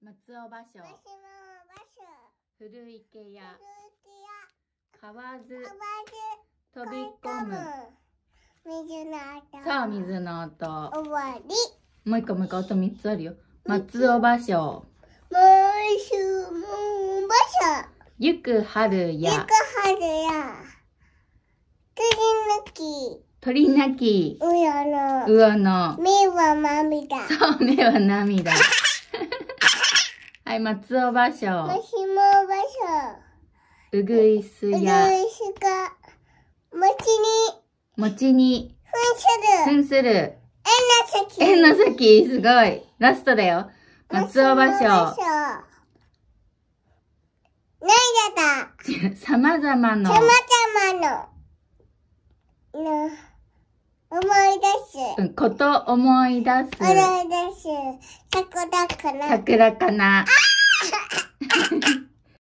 松尾芭蕉古池や河津飛び込む水の音さあ水の音終わりもう一個もう一個と三つあるよ松尾芭蕉ゆく春やゆく春や鳥鳴き鳥鳴きうよのうおの目は涙そう目は涙はい、松尾芭蕉。マシ芭蕉。うぐいすや。うぐいすか。もちに。もちに。ふんする。ふんする。え円の先。円の先、すごい。ラストだよ。松尾芭蕉。芭いだだ。さまざまの。さまざまの。の。思い出す。こと思い出す。思い出す。桜かな。桜かな。